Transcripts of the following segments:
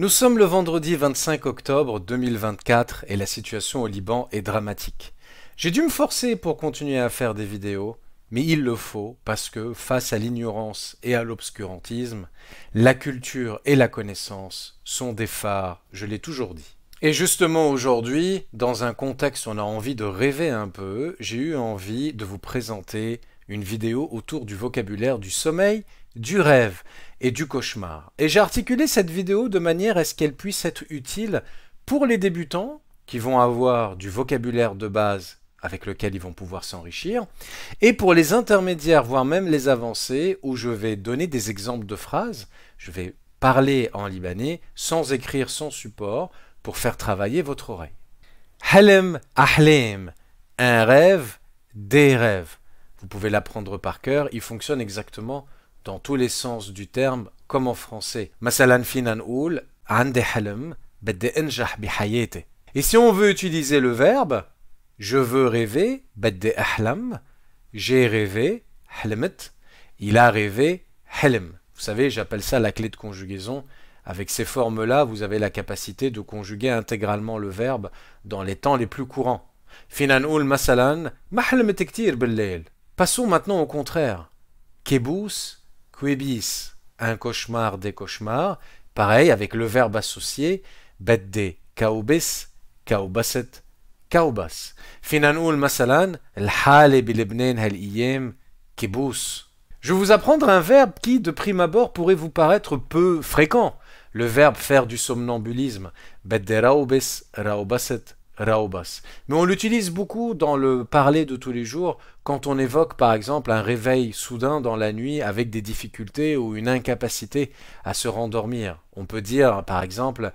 Nous sommes le vendredi 25 octobre 2024 et la situation au Liban est dramatique. J'ai dû me forcer pour continuer à faire des vidéos, mais il le faut parce que face à l'ignorance et à l'obscurantisme, la culture et la connaissance sont des phares, je l'ai toujours dit. Et justement aujourd'hui, dans un contexte où on a envie de rêver un peu, j'ai eu envie de vous présenter une vidéo autour du vocabulaire du sommeil, du rêve et du cauchemar. Et j'ai articulé cette vidéo de manière à ce qu'elle puisse être utile pour les débutants qui vont avoir du vocabulaire de base avec lequel ils vont pouvoir s'enrichir, et pour les intermédiaires, voire même les avancés, où je vais donner des exemples de phrases, je vais parler en libanais sans écrire sans support pour faire travailler votre oreille. Halem ahlem, un rêve, des rêves vous pouvez l'apprendre par cœur, il fonctionne exactement dans tous les sens du terme, comme en français. Et si on veut utiliser le verbe, je veux rêver, j'ai rêvé, il a rêvé, Vous savez, j'appelle ça la clé de conjugaison. Avec ces formes-là, vous avez la capacité de conjuguer intégralement le verbe dans les temps les plus courants. Finan masalan, ma Passons maintenant au contraire. Quebus, quebis, un cauchemar des cauchemars. Pareil avec le verbe associé, bedde, kaubis, kaubaset, kaubas. Finanul masalan, l'hale hel hal kebus. Je vous apprendre un verbe qui, de prime abord, pourrait vous paraître peu fréquent. Le verbe faire du somnambulisme, bedde raubis, raubaset, mais on l'utilise beaucoup dans le parler de tous les jours quand on évoque par exemple un réveil soudain dans la nuit avec des difficultés ou une incapacité à se rendormir. On peut dire par exemple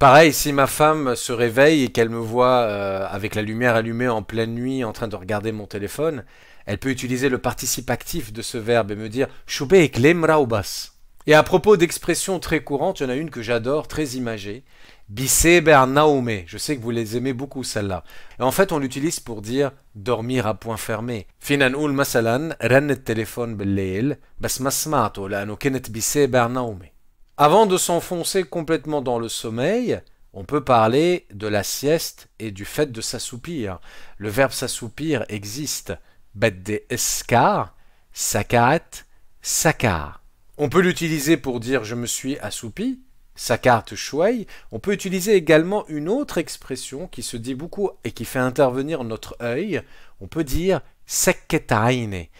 Pareil, si ma femme se réveille et qu'elle me voit euh, avec la lumière allumée en pleine nuit en train de regarder mon téléphone, elle peut utiliser le participe actif de ce verbe et me dire lemraubas. Et à propos d'expressions très courantes, il y en a une que j'adore, très imagée. Biseber naume » Je sais que vous les aimez beaucoup, celle-là. en fait, on l'utilise pour dire dormir à point fermé. Avant de s'enfoncer complètement dans le sommeil, on peut parler de la sieste et du fait de s'assoupir. Le verbe s'assoupir existe. eskar, sakar ». On peut l'utiliser pour dire je me suis assoupi, sa carte On peut utiliser également une autre expression qui se dit beaucoup et qui fait intervenir notre œil. On peut dire sekketaine. et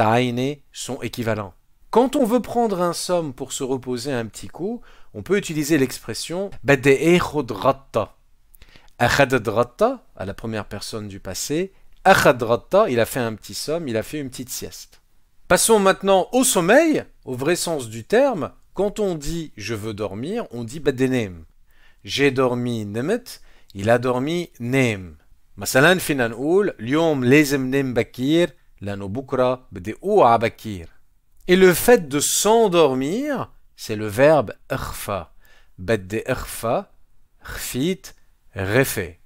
aine » sont équivalents. Quand on veut prendre un somme pour se reposer un petit coup, on peut utiliser l'expression à la première personne du passé, il a fait un petit somme, il a fait une petite sieste. Passons maintenant au sommeil, au vrai sens du terme. Quand on dit je veux dormir, on dit badenem. J'ai dormi nemet, il a dormi nem. Masalan finan ul, lyom lezem nem bakir, lano bukra bde bakir. Et le fait de s'endormir, c'est le verbe erfa. Badde erfa, rfit, refe.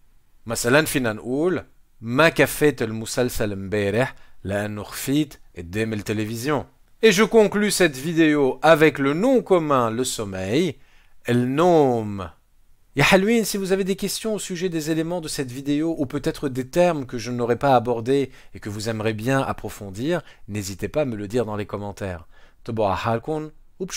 Masalan finan ul, ma kafet el musal salem bereh, lano et télévision. Et je conclus cette vidéo avec le nom commun, le sommeil, El Nom. Halloween, si vous avez des questions au sujet des éléments de cette vidéo ou peut-être des termes que je n'aurais pas abordés et que vous aimeriez bien approfondir, n'hésitez pas à me le dire dans les commentaires. Toboa halkon ou